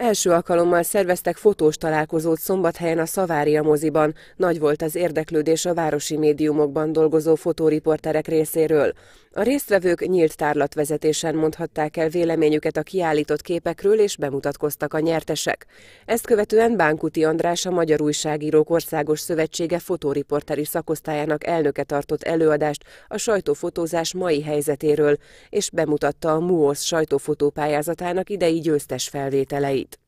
Első alkalommal szerveztek fotós találkozót szombathelyen a Szavária moziban. Nagy volt az érdeklődés a városi médiumokban dolgozó fotóriporterek részéről. A résztvevők nyílt tárlatvezetésen mondhatták el véleményüket a kiállított képekről, és bemutatkoztak a nyertesek. Ezt követően Bánkuti András a Magyar Újságírók Országos Szövetsége fotóriporteri szakosztályának elnöke tartott előadást a sajtófotózás mai helyzetéről, és bemutatta a MUOSZ sajtófotópályázatának idei győztes felvételeit.